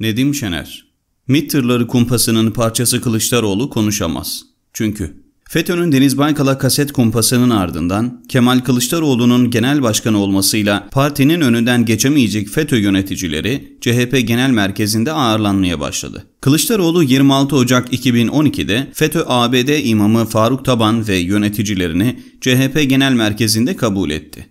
Nedim Şener MİT tırları kumpasının parçası Kılıçdaroğlu konuşamaz. Çünkü FETÖ'nün Deniz Baykal'a kaset kumpasının ardından Kemal Kılıçdaroğlu'nun genel başkanı olmasıyla partinin önünden geçemeyecek FETÖ yöneticileri CHP Genel Merkezi'nde ağırlanmaya başladı. Kılıçdaroğlu 26 Ocak 2012'de FETÖ ABD imamı Faruk Taban ve yöneticilerini CHP Genel Merkezi'nde kabul etti.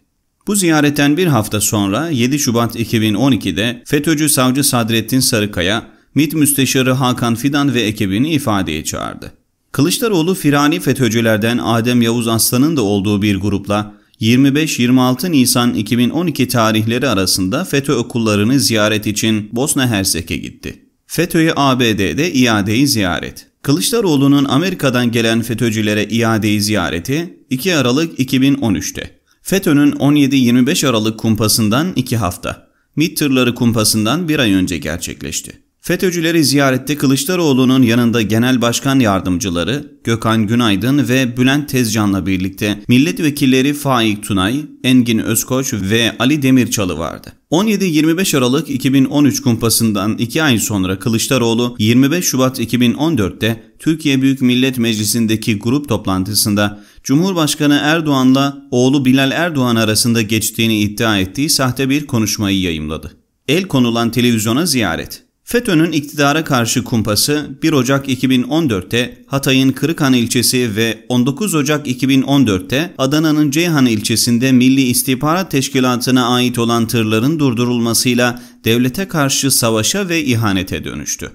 Bu ziyaretten bir hafta sonra 7 Şubat 2012'de FETÖ'cü savcı Sadrettin Sarıkaya, MİT Müsteşarı Hakan Fidan ve ekibini ifadeye çağırdı. Kılıçdaroğlu firani FETÖ'cülerden Adem Yavuz Aslan'ın da olduğu bir grupla 25-26 Nisan 2012 tarihleri arasında FETÖ okullarını ziyaret için Bosna Hersek'e gitti. FETÖ'ye ABD'de iadeyi ziyaret. Kılıçdaroğlu'nun Amerika'dan gelen FETÖ'cülere iadeyi ziyareti 2 Aralık 2013'te. FETÖ'nün 17-25 Aralık kumpasından 2 hafta, MİT tırları kumpasından bir ay önce gerçekleşti. FETÖ'cüleri ziyarette Kılıçdaroğlu'nun yanında Genel Başkan Yardımcıları Gökhan Günaydın ve Bülent Tezcan'la birlikte milletvekilleri Faik Tunay, Engin Özkoç ve Ali Demirçalı vardı. 17-25 Aralık 2013 kumpasından 2 ay sonra Kılıçdaroğlu 25 Şubat 2014'te Türkiye Büyük Millet Meclisi'ndeki grup toplantısında Cumhurbaşkanı Erdoğan'la oğlu Bilal Erdoğan arasında geçtiğini iddia ettiği sahte bir konuşmayı yayımladı. El konulan televizyona ziyaret. FETÖ'nün iktidara karşı kumpası 1 Ocak 2014'te Hatay'ın Kırıkhan ilçesi ve 19 Ocak 2014'te Adana'nın Ceyhan ilçesinde Milli İstihbarat Teşkilatı'na ait olan tırların durdurulmasıyla devlete karşı savaşa ve ihanete dönüştü.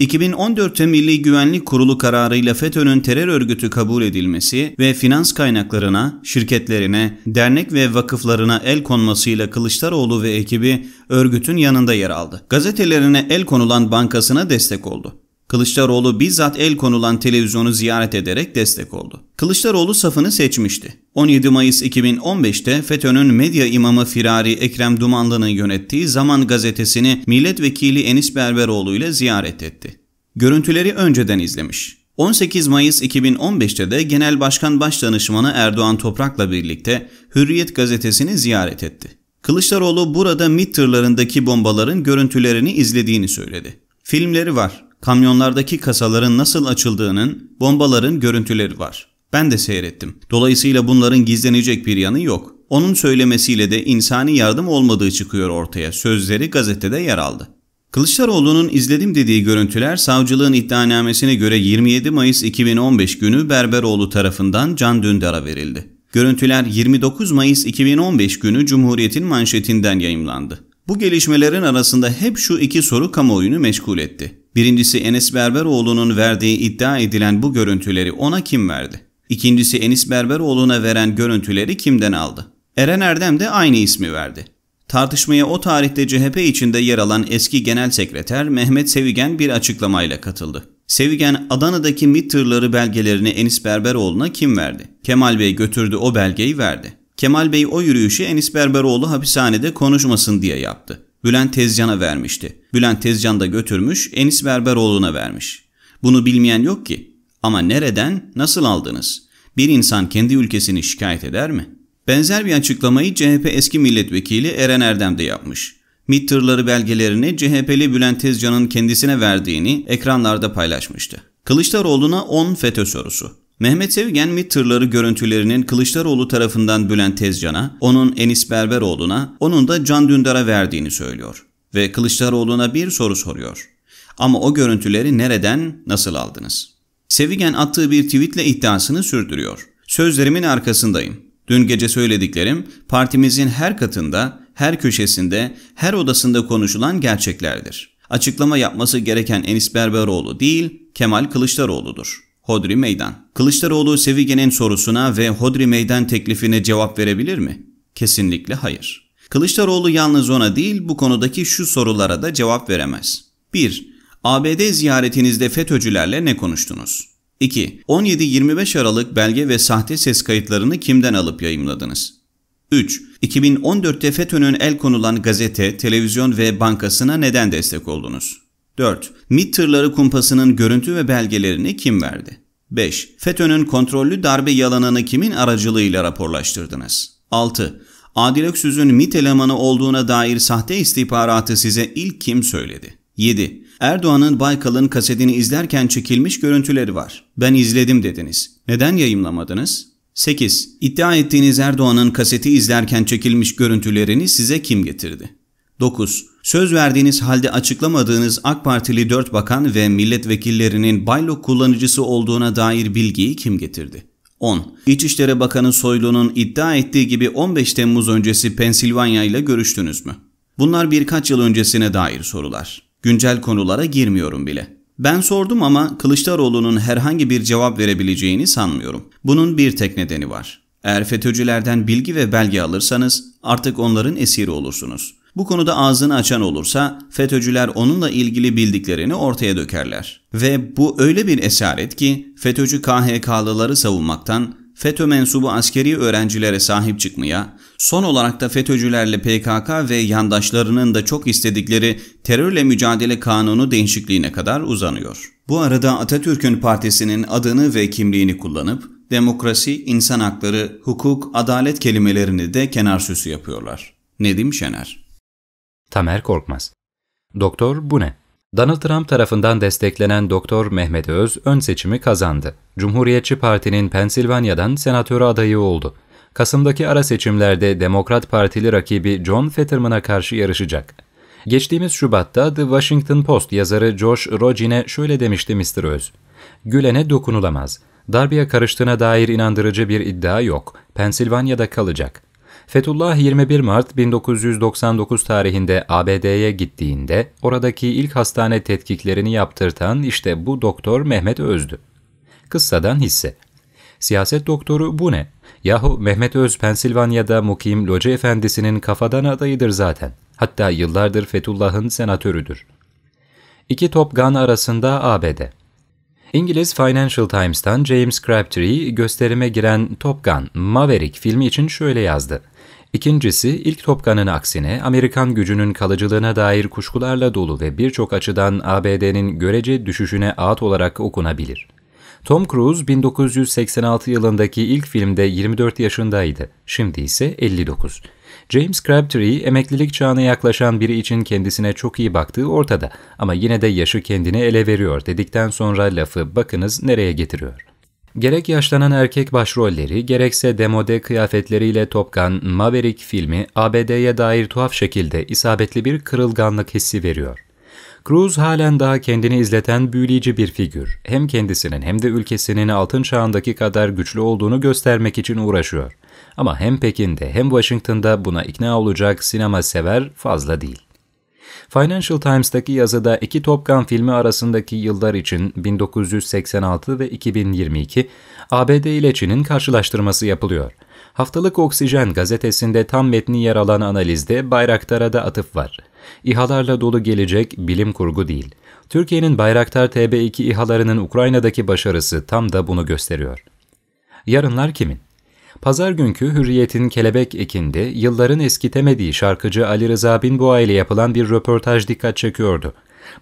2014'te Milli Güvenlik Kurulu kararıyla FETÖ'nün terör örgütü kabul edilmesi ve finans kaynaklarına, şirketlerine, dernek ve vakıflarına el konmasıyla Kılıçdaroğlu ve ekibi örgütün yanında yer aldı. Gazetelerine el konulan bankasına destek oldu. Kılıçdaroğlu bizzat el konulan televizyonu ziyaret ederek destek oldu. Kılıçdaroğlu safını seçmişti. 17 Mayıs 2015'te FETÖ'nün medya imamı Firari Ekrem Dumanlı'nın yönettiği Zaman gazetesini milletvekili Enis Berberoğlu ile ziyaret etti. Görüntüleri önceden izlemiş. 18 Mayıs 2015'te de Genel Başkan Başdanışmanı Erdoğan Toprak'la birlikte Hürriyet gazetesini ziyaret etti. Kılıçdaroğlu burada MİT tırlarındaki bombaların görüntülerini izlediğini söyledi. Filmleri var kamyonlardaki kasaların nasıl açıldığının, bombaların görüntüleri var. Ben de seyrettim. Dolayısıyla bunların gizlenecek bir yanı yok. Onun söylemesiyle de insani yardım olmadığı çıkıyor ortaya. Sözleri gazetede yer aldı. Kılıçdaroğlu'nun izledim dediği görüntüler savcılığın iddianamesine göre 27 Mayıs 2015 günü Berberoğlu tarafından Can Dündar'a verildi. Görüntüler 29 Mayıs 2015 günü Cumhuriyet'in manşetinden yayımlandı. Bu gelişmelerin arasında hep şu iki soru kamuoyunu meşgul etti. Birincisi Enes Berberoğlu'nun verdiği iddia edilen bu görüntüleri ona kim verdi? İkincisi Enis Berberoğlu'na veren görüntüleri kimden aldı? Eren Erdem de aynı ismi verdi. Tartışmaya o tarihte CHP içinde yer alan eski genel sekreter Mehmet Sevigen bir açıklamayla katıldı. Sevigen Adana'daki MİT tırları belgelerini Enis Berberoğlu'na kim verdi? Kemal Bey götürdü o belgeyi verdi. Kemal Bey o yürüyüşü Enis Berberoğlu hapishanede konuşmasın diye yaptı. Bülent Tezcan'a vermişti. Bülent Tezcan da götürmüş Enis Berberoğlu'na vermiş. Bunu bilmeyen yok ki. Ama nereden, nasıl aldınız? Bir insan kendi ülkesini şikayet eder mi? Benzer bir açıklamayı CHP eski milletvekili Eren Erdem de yapmış. MİT tırları belgelerini CHP'li Bülent Tezcan'ın kendisine verdiğini ekranlarda paylaşmıştı. Kılıçdaroğlu'na 10 FETÖ sorusu. Mehmet Sevgen MİT tırları görüntülerinin Kılıçdaroğlu tarafından Bülent Tezcan'a, onun Enis Berberoğlu'na, onun da Can Dündar'a verdiğini söylüyor. Ve Kılıçdaroğlu'na bir soru soruyor. Ama o görüntüleri nereden, nasıl aldınız? Sevigen attığı bir tweetle iddiasını sürdürüyor. Sözlerimin arkasındayım. Dün gece söylediklerim partimizin her katında, her köşesinde, her odasında konuşulan gerçeklerdir. Açıklama yapması gereken Enis Berberoğlu değil, Kemal Kılıçdaroğlu'dur. Hodri Meydan. Kılıçdaroğlu Sevige'nin sorusuna ve Hodri Meydan teklifine cevap verebilir mi? Kesinlikle hayır. Kılıçdaroğlu yalnız ona değil bu konudaki şu sorulara da cevap veremez. 1. ABD ziyaretinizde FETÖ'cülerle ne konuştunuz? 2. 17-25 Aralık belge ve sahte ses kayıtlarını kimden alıp yayımladınız? 3. 2014'te FETÖ'nün el konulan gazete, televizyon ve bankasına neden destek oldunuz? 4. MİT tırları kumpasının görüntü ve belgelerini kim verdi? 5. FETÖ'nün kontrollü darbe yalanını kimin aracılığıyla raporlaştırdınız? 6. Adil Öksüz'ün MİT elemanı olduğuna dair sahte istihbaratı size ilk kim söyledi? 7. Erdoğan'ın Baykal'ın kasetini izlerken çekilmiş görüntüleri var. Ben izledim dediniz. Neden yayımlamadınız? 8. İddia ettiğiniz Erdoğan'ın kaseti izlerken çekilmiş görüntülerini size kim getirdi? 9. Söz verdiğiniz halde açıklamadığınız AK Partili 4 bakan ve milletvekillerinin Baylo kullanıcısı olduğuna dair bilgiyi kim getirdi? 10. İçişleri Bakanı Soylu'nun iddia ettiği gibi 15 Temmuz öncesi Pensilvanya ile görüştünüz mü? Bunlar birkaç yıl öncesine dair sorular. Güncel konulara girmiyorum bile. Ben sordum ama Kılıçdaroğlu'nun herhangi bir cevap verebileceğini sanmıyorum. Bunun bir tek nedeni var. Eğer FETÖ'cülerden bilgi ve belge alırsanız artık onların esiri olursunuz. Bu konuda ağzını açan olursa FETÖ'cüler onunla ilgili bildiklerini ortaya dökerler. Ve bu öyle bir esaret ki FETÖ'cü KHK'lıları savunmaktan FETÖ mensubu askeri öğrencilere sahip çıkmaya, son olarak da FETÖ'cülerle PKK ve yandaşlarının da çok istedikleri terörle mücadele kanunu değişikliğine kadar uzanıyor. Bu arada Atatürk'ün partisinin adını ve kimliğini kullanıp demokrasi, insan hakları, hukuk, adalet kelimelerini de kenar süsü yapıyorlar. Nedim Şener Tamer Korkmaz. Doktor bu ne? Donald Trump tarafından desteklenen Doktor Mehmet Öz ön seçimi kazandı. Cumhuriyetçi Parti'nin Pensilvanya'dan senatör adayı oldu. Kasım'daki ara seçimlerde Demokrat Partili rakibi John Fetterman'a karşı yarışacak. Geçtiğimiz Şubat'ta The Washington Post yazarı Josh Rogin'e şöyle demişti Mr. Öz. Gülen'e dokunulamaz. Darbeye karıştığına dair inandırıcı bir iddia yok. Pensilvanya'da kalacak. Fethullah 21 Mart 1999 tarihinde ABD'ye gittiğinde oradaki ilk hastane tetkiklerini yaptırtan işte bu doktor Mehmet Öz'dü. Kıssadan hisse. Siyaset doktoru bu ne? Yahu Mehmet Öz Pensilvanya'da mukim Loce Efendisi'nin kafadan adayıdır zaten. Hatta yıllardır Fethullah'ın senatörüdür. İki Topgan arasında ABD. İngiliz Financial Times'tan James Crabtree gösterime giren Top Gun Maverick filmi için şöyle yazdı. İkincisi, ilk Topkan'ın aksine Amerikan gücünün kalıcılığına dair kuşkularla dolu ve birçok açıdan ABD'nin görece düşüşüne ağıt olarak okunabilir. Tom Cruise 1986 yılındaki ilk filmde 24 yaşındaydı, şimdi ise 59. James Crabtree emeklilik çağına yaklaşan biri için kendisine çok iyi baktığı ortada ama yine de yaşı kendini ele veriyor dedikten sonra lafı bakınız nereye getiriyor. Gerek yaşlanan erkek başrolleri, gerekse demode kıyafetleriyle Topkan Maverick filmi ABD'ye dair tuhaf şekilde isabetli bir kırılganlık hissi veriyor. Cruz halen daha kendini izleten büyüleyici bir figür. Hem kendisinin hem de ülkesinin altın çağındaki kadar güçlü olduğunu göstermek için uğraşıyor. Ama hem Pekin'de hem Washington'da buna ikna olacak sinema sever fazla değil. Financial Times'taki yazıda iki topkan Gun filmi arasındaki yıllar için 1986 ve 2022 ABD ile Çin'in karşılaştırması yapılıyor. Haftalık Oksijen gazetesinde tam metni yer alan analizde Bayraktar'a da atıf var. İHA'larla dolu gelecek bilim kurgu değil. Türkiye'nin Bayraktar TB2 İHA'larının Ukrayna'daki başarısı tam da bunu gösteriyor. Yarınlar kimin? Pazar günkü Hürriyet'in Kelebek ekinde yılların eskitemediği şarkıcı Ali Rıza Binboğa ile yapılan bir röportaj dikkat çekiyordu.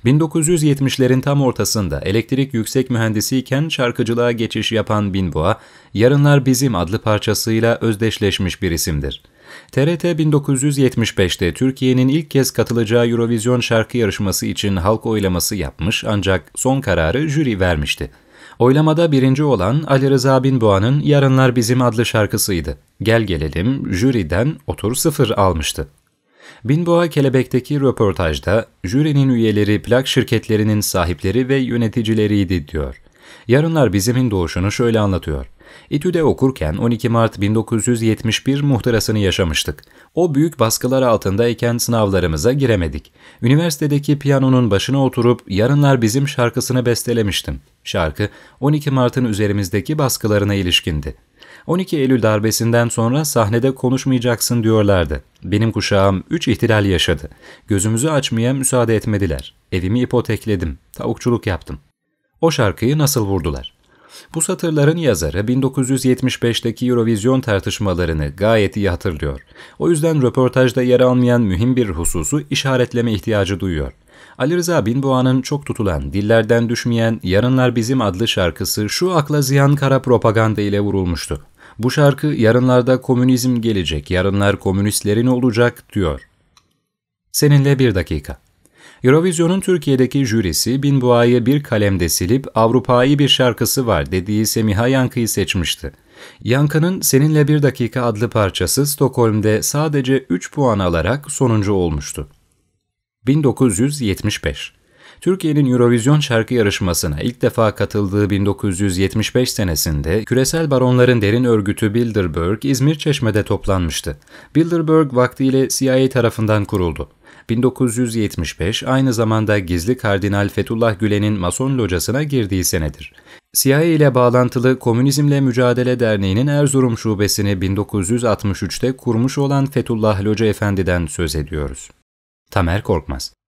1970'lerin tam ortasında elektrik yüksek mühendisiyken şarkıcılığa geçiş yapan Binboğa, Yarınlar Bizim adlı parçasıyla özdeşleşmiş bir isimdir. TRT 1975'te Türkiye'nin ilk kez katılacağı Eurovision şarkı yarışması için halk oylaması yapmış ancak son kararı jüri vermişti. Oylamada birinci olan Ali Rıza Binboğa'nın Yarınlar Bizim adlı şarkısıydı. Gel gelelim jüriden otur sıfır almıştı. Binboğa Kelebek'teki röportajda jürinin üyeleri plak şirketlerinin sahipleri ve yöneticileriydi diyor. Yarınlar Bizim'in doğuşunu şöyle anlatıyor. İTÜ'de okurken 12 Mart 1971 muhtırasını yaşamıştık. O büyük baskılar altındayken sınavlarımıza giremedik. Üniversitedeki piyanonun başına oturup yarınlar bizim şarkısını bestelemiştim. Şarkı 12 Mart'ın üzerimizdeki baskılarına ilişkindi. 12 Eylül darbesinden sonra sahnede konuşmayacaksın diyorlardı. Benim kuşağım 3 ihtilal yaşadı. Gözümüzü açmaya müsaade etmediler. Evimi ipotekledim. Tavukçuluk yaptım. O şarkıyı nasıl vurdular? Bu satırların yazarı 1975'teki Eurovision tartışmalarını gayet iyi hatırlıyor. O yüzden röportajda yer almayan mühim bir hususu işaretleme ihtiyacı duyuyor. Ali Rıza Binboğa'nın çok tutulan, dillerden düşmeyen Yarınlar Bizim adlı şarkısı şu akla ziyan kara propaganda ile vurulmuştu. Bu şarkı yarınlarda komünizm gelecek, yarınlar komünistlerin olacak diyor. Seninle bir dakika. Eurovision'un Türkiye'deki jürisi Binboğa'yı bir kalemde silip Avrupa'yı bir şarkısı var dediği Semiha Yankı'yı seçmişti. Yankı'nın Seninle Bir Dakika adlı parçası Stockholm'de sadece 3 puan alarak sonuncu olmuştu. 1975 Türkiye'nin Eurovision şarkı yarışmasına ilk defa katıldığı 1975 senesinde küresel baronların derin örgütü Bilderberg İzmir Çeşme'de toplanmıştı. Bilderberg vaktiyle CIA tarafından kuruldu. 1975 aynı zamanda gizli kardinal Fethullah Gülen'in Mason locasına girdiği senedir. CIA ile bağlantılı Komünizmle Mücadele Derneği'nin Erzurum şubesini 1963'te kurmuş olan Fethullah Loca Efendi'den söz ediyoruz. Tamer Korkmaz